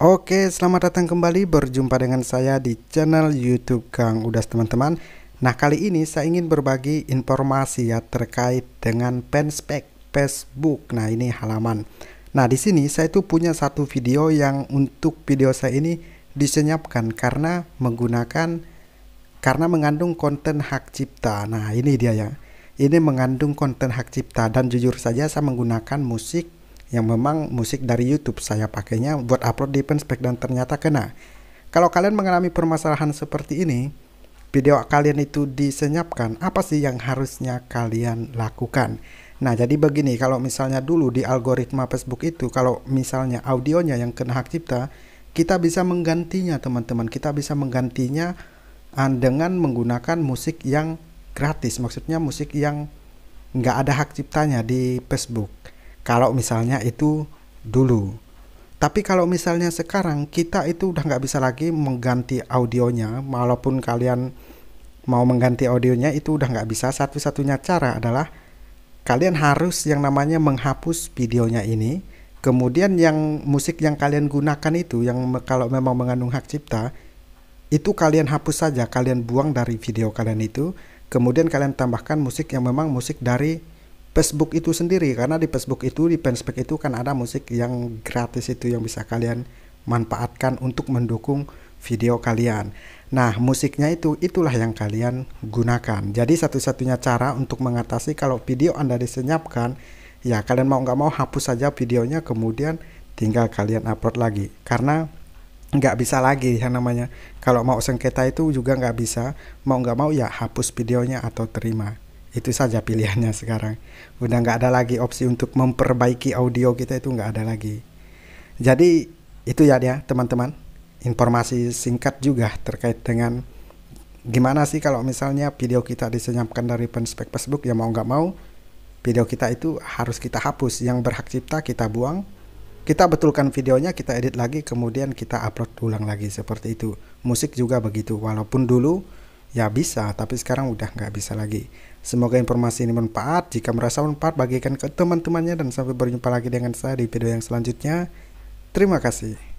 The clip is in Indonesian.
Oke, selamat datang kembali berjumpa dengan saya di channel YouTube Kang Udas teman-teman. Nah, kali ini saya ingin berbagi informasi ya terkait dengan fanspec Facebook. Nah, ini halaman. Nah, di sini saya itu punya satu video yang untuk video saya ini disenyapkan karena menggunakan karena mengandung konten hak cipta. Nah, ini dia ya. Ini mengandung konten hak cipta dan jujur saja saya menggunakan musik yang memang musik dari YouTube saya pakainya buat upload di penspek dan ternyata kena. Kalau kalian mengalami permasalahan seperti ini, video kalian itu disenyapkan, apa sih yang harusnya kalian lakukan? Nah, jadi begini, kalau misalnya dulu di algoritma Facebook itu kalau misalnya audionya yang kena hak cipta, kita bisa menggantinya, teman-teman. Kita bisa menggantinya ah, dengan menggunakan musik yang gratis, maksudnya musik yang nggak ada hak ciptanya di Facebook. Kalau misalnya itu dulu. Tapi kalau misalnya sekarang kita itu udah nggak bisa lagi mengganti audionya, walaupun kalian mau mengganti audionya itu udah nggak bisa. Satu-satunya cara adalah kalian harus yang namanya menghapus videonya ini. Kemudian yang musik yang kalian gunakan itu yang kalau memang mengandung hak cipta itu kalian hapus saja, kalian buang dari video kalian itu. Kemudian kalian tambahkan musik yang memang musik dari Facebook itu sendiri karena di Facebook itu di fanspage itu kan ada musik yang gratis itu yang bisa kalian manfaatkan untuk mendukung video kalian. Nah, musiknya itu itulah yang kalian gunakan. Jadi satu-satunya cara untuk mengatasi kalau video Anda disenyapkan, ya kalian mau nggak mau hapus saja videonya kemudian tinggal kalian upload lagi karena nggak bisa lagi yang namanya kalau mau sengketa itu juga nggak bisa mau nggak mau ya hapus videonya atau terima itu saja pilihannya sekarang udah nggak ada lagi opsi untuk memperbaiki audio kita itu nggak ada lagi jadi itu ya dia teman-teman informasi singkat juga terkait dengan gimana sih kalau misalnya video kita disenyapkan dari penspek Facebook ya mau nggak mau video kita itu harus kita hapus yang berhak cipta kita buang kita betulkan videonya kita edit lagi kemudian kita upload ulang lagi seperti itu musik juga begitu walaupun dulu Ya bisa, tapi sekarang udah nggak bisa lagi. Semoga informasi ini bermanfaat. Jika merasa bermanfaat, bagikan ke teman-temannya dan sampai berjumpa lagi dengan saya di video yang selanjutnya. Terima kasih.